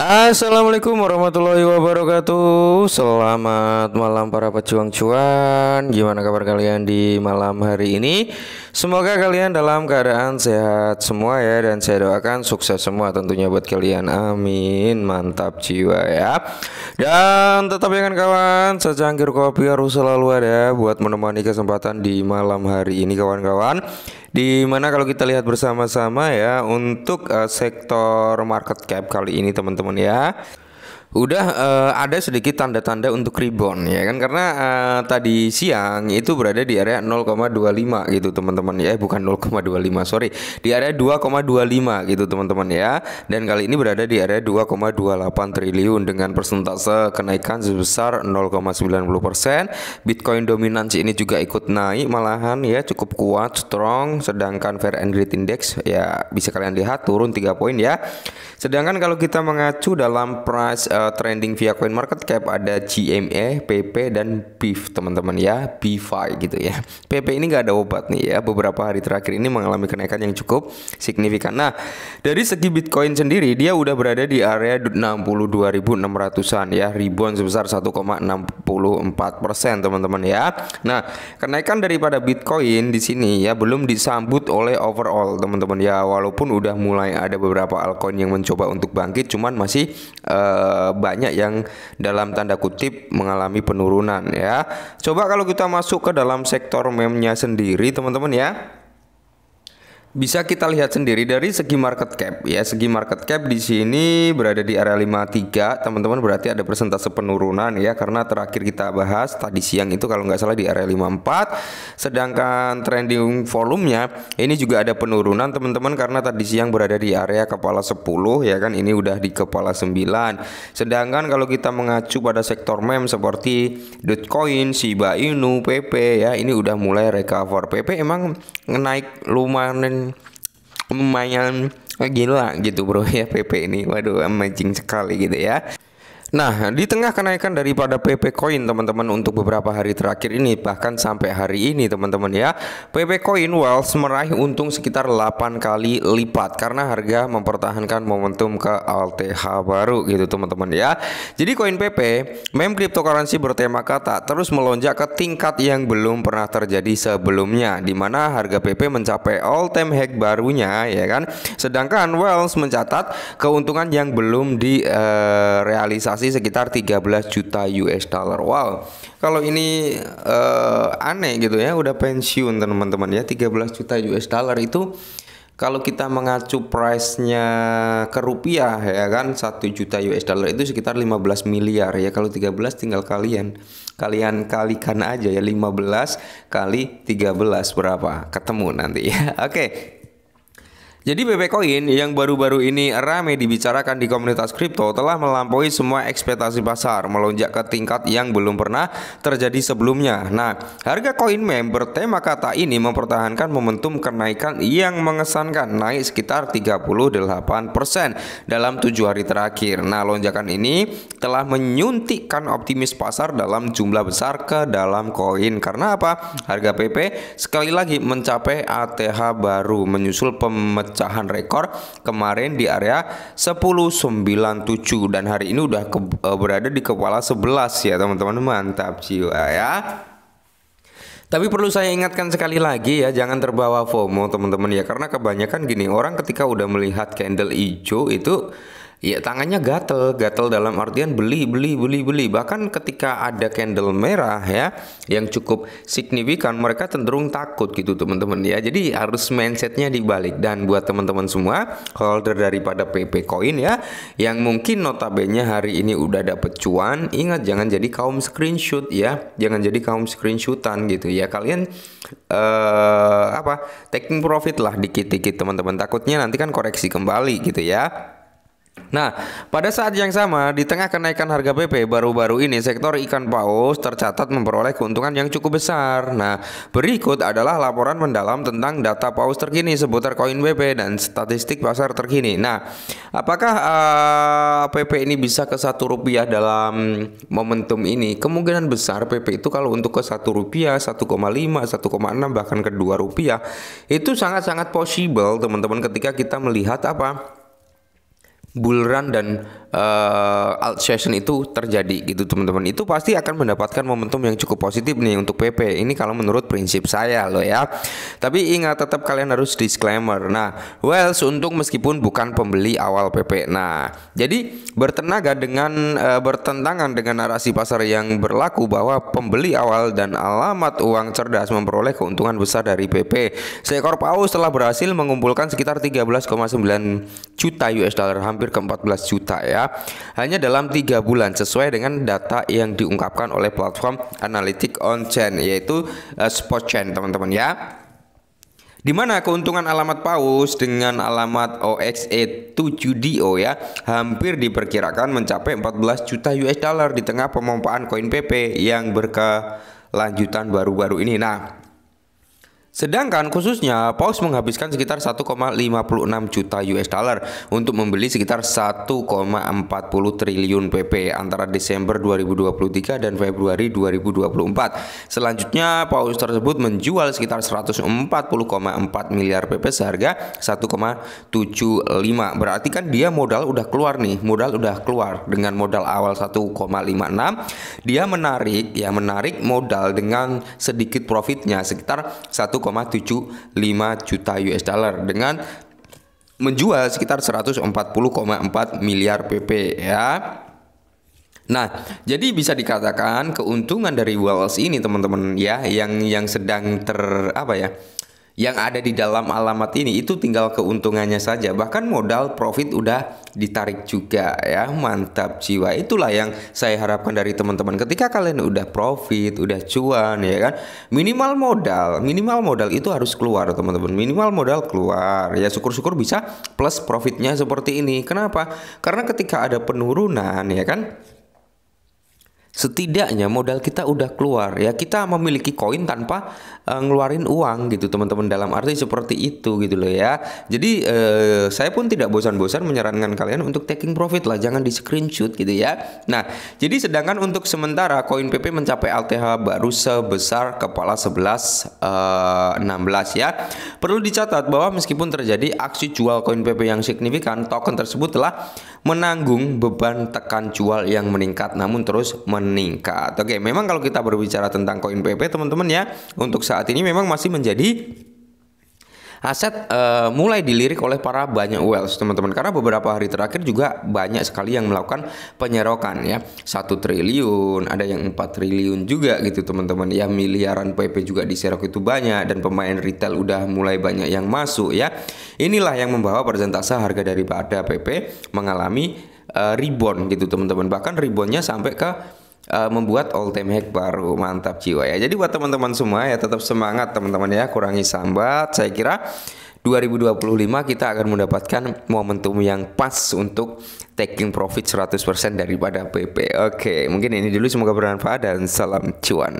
Assalamualaikum warahmatullahi wabarakatuh Selamat malam para pejuang cuan Gimana kabar kalian di malam hari ini Semoga kalian dalam keadaan sehat semua ya Dan saya doakan sukses semua tentunya buat kalian Amin Mantap jiwa ya Dan tetap ya kawan Secangkir kopi harus selalu ada Buat menemani kesempatan di malam hari ini kawan-kawan di mana kalau kita lihat bersama-sama ya untuk uh, sektor market cap kali ini teman-teman ya udah uh, ada sedikit tanda-tanda untuk rebound ya kan karena uh, tadi siang itu berada di area 0,25 gitu teman-teman ya eh, bukan 0,25 sorry di area 2,25 gitu teman-teman ya dan kali ini berada di area 2,28 triliun dengan persentase kenaikan sebesar 0,90 persen Bitcoin dominansi ini juga ikut naik malahan ya cukup kuat strong sedangkan fair and greed index ya bisa kalian lihat turun 3 poin ya sedangkan kalau kita mengacu dalam price uh, trending via Coin Market Cap ada GME, PP dan BIF teman-teman ya, BFI gitu ya. PP ini nggak ada obat nih ya. Beberapa hari terakhir ini mengalami kenaikan yang cukup signifikan. Nah, dari segi Bitcoin sendiri dia udah berada di area 62.600-an ya, ribuan sebesar 1,6 persen teman-teman ya. Nah, kenaikan daripada Bitcoin di sini ya belum disambut oleh overall teman-teman ya. Walaupun udah mulai ada beberapa altcoin yang mencoba untuk bangkit cuman masih uh, banyak yang dalam tanda kutip mengalami penurunan ya. Coba kalau kita masuk ke dalam sektor memnya sendiri teman-teman ya bisa kita lihat sendiri dari segi market cap ya segi market cap di sini berada di area 53 teman-teman berarti ada persentase penurunan ya karena terakhir kita bahas tadi siang itu kalau nggak salah di area 54 sedangkan trending volumenya ini juga ada penurunan teman-teman karena tadi siang berada di area kepala 10 ya kan ini udah di kepala 9 sedangkan kalau kita mengacu pada sektor mem seperti Dogecoin, Shiba Inu, PP ya ini udah mulai recover PP emang naik lumayan lumayan gila gitu bro ya PP ini waduh amazing sekali gitu ya Nah, di tengah kenaikan daripada PP Coin teman-teman untuk beberapa hari terakhir ini bahkan sampai hari ini teman-teman ya, PP Coin Wells meraih untung sekitar 8 kali lipat karena harga mempertahankan momentum ke LTH baru gitu teman-teman ya. Jadi koin PP, meme cryptocurrency bertema kata terus melonjak ke tingkat yang belum pernah terjadi sebelumnya di mana harga PP mencapai all time high barunya ya kan. Sedangkan Wells mencatat keuntungan yang belum direalisasi eh, uh, transaksi sekitar 13 juta US dollar. Wow. Kalau ini uh, aneh gitu ya, udah pensiun teman-teman ya. 13 juta US dollar itu kalau kita mengacu price-nya ke rupiah ya kan 1 juta US dollar itu sekitar 15 miliar ya kalau 13 tinggal kalian kalian kalikan aja ya 15 kali 13 berapa ketemu nanti ya oke okay. Jadi BB Coin yang baru-baru ini ramai dibicarakan di komunitas kripto telah melampaui semua ekspektasi pasar, melonjak ke tingkat yang belum pernah terjadi sebelumnya. Nah, harga koin member bertema kata ini mempertahankan momentum kenaikan yang mengesankan, naik sekitar 38% dalam tujuh hari terakhir. Nah, lonjakan ini telah menyuntikkan optimis pasar dalam jumlah besar ke dalam koin. Karena apa? Harga PP sekali lagi mencapai ATH baru, menyusul pemecahan pemecahan rekor kemarin di area 1097 dan hari ini udah ke, uh, berada di kepala 11 ya teman-teman mantap jiwa ya tapi perlu saya ingatkan sekali lagi ya, jangan terbawa FOMO teman-teman ya, karena kebanyakan gini orang ketika udah melihat candle hijau itu ya tangannya gatel, gatel dalam artian beli, beli, beli, beli. Bahkan ketika ada candle merah ya yang cukup signifikan, mereka cenderung takut gitu teman-teman ya. Jadi harus mindsetnya dibalik. Dan buat teman-teman semua holder daripada PP Coin ya, yang mungkin notabene hari ini udah ada pecuan ingat jangan jadi kaum screenshot ya, jangan jadi kaum screenshotan gitu ya. Kalian eh, apa taking profit lah dikit-dikit teman-teman. Takutnya nanti kan koreksi kembali gitu ya. Nah, pada saat yang sama, di tengah kenaikan harga PP baru-baru ini, sektor ikan paus tercatat memperoleh keuntungan yang cukup besar. Nah, berikut adalah laporan mendalam tentang data paus terkini seputar koin PP dan statistik pasar terkini. Nah, apakah uh, eh, PP ini bisa ke satu rupiah dalam momentum ini? Kemungkinan besar PP itu kalau untuk ke satu rupiah, satu satu koma lima, koma enam bahkan kedua rupiah itu sangat-sangat possible teman-teman ketika kita melihat apa bull run dan uh, alt session itu terjadi gitu teman-teman itu pasti akan mendapatkan momentum yang cukup positif nih untuk PP ini kalau menurut prinsip saya loh ya tapi ingat tetap kalian harus disclaimer nah Wells untung meskipun bukan pembeli awal PP nah jadi bertenaga dengan uh, bertentangan dengan narasi pasar yang berlaku bahwa pembeli awal dan alamat uang cerdas memperoleh keuntungan besar dari PP seekor paus telah berhasil mengumpulkan sekitar 13,9 juta US dollar hampir hampir ke 14 juta ya. Hanya dalam tiga bulan sesuai dengan data yang diungkapkan oleh platform analitik on-chain yaitu uh, eh, SpotChain teman-teman ya. Di mana keuntungan alamat PAUS dengan alamat OXE7DO e ya hampir diperkirakan mencapai 14 juta US dollar di tengah pemompaan koin PP yang berkelanjutan baru-baru ini. Nah, Sedangkan khususnya Paus menghabiskan sekitar 1,56 juta US dollar untuk membeli sekitar 1,40 triliun PP antara Desember 2023 dan Februari 2024. Selanjutnya Paus tersebut menjual sekitar 140,4 miliar PP seharga 1,75. Berarti kan dia modal udah keluar nih, modal udah keluar dengan modal awal 1,56 dia menarik ya menarik modal dengan sedikit profitnya sekitar 1, 1,75 juta US dollar dengan menjual sekitar 140,4 miliar PP ya. Nah, jadi bisa dikatakan keuntungan dari Wells ini teman-teman ya yang yang sedang ter apa ya? yang ada di dalam alamat ini itu tinggal keuntungannya saja bahkan modal profit udah ditarik juga ya mantap jiwa itulah yang saya harapkan dari teman-teman ketika kalian udah profit udah cuan ya kan minimal modal minimal modal itu harus keluar teman-teman minimal modal keluar ya syukur-syukur bisa plus profitnya seperti ini kenapa karena ketika ada penurunan ya kan setidaknya modal kita udah keluar ya kita memiliki koin tanpa uh, ngeluarin uang gitu teman-teman dalam arti seperti itu gitu loh ya jadi uh, saya pun tidak bosan-bosan menyarankan kalian untuk taking profit lah jangan di screenshot gitu ya nah jadi sedangkan untuk sementara koin PP mencapai LTH baru sebesar kepala 11 uh, 16 ya perlu dicatat bahwa meskipun terjadi aksi jual koin PP yang signifikan token tersebut telah menanggung beban tekan jual yang meningkat namun terus men meningkat. Oke, memang kalau kita berbicara tentang koin PP teman-teman ya, untuk saat ini memang masih menjadi aset uh, mulai dilirik oleh para banyak wealth teman-teman karena beberapa hari terakhir juga banyak sekali yang melakukan penyerokan ya satu triliun ada yang empat triliun juga gitu teman-teman ya miliaran PP juga diserok itu banyak dan pemain retail udah mulai banyak yang masuk ya inilah yang membawa persentase harga daripada PP mengalami uh, rebound gitu teman-teman bahkan reboundnya sampai ke uh, membuat all time hack baru mantap jiwa ya jadi buat teman-teman semua ya tetap semangat teman-teman ya kurangi sambat saya kira 2025 kita akan mendapatkan momentum yang pas untuk taking profit 100% daripada PP. Oke, mungkin ini dulu semoga bermanfaat dan salam cuan.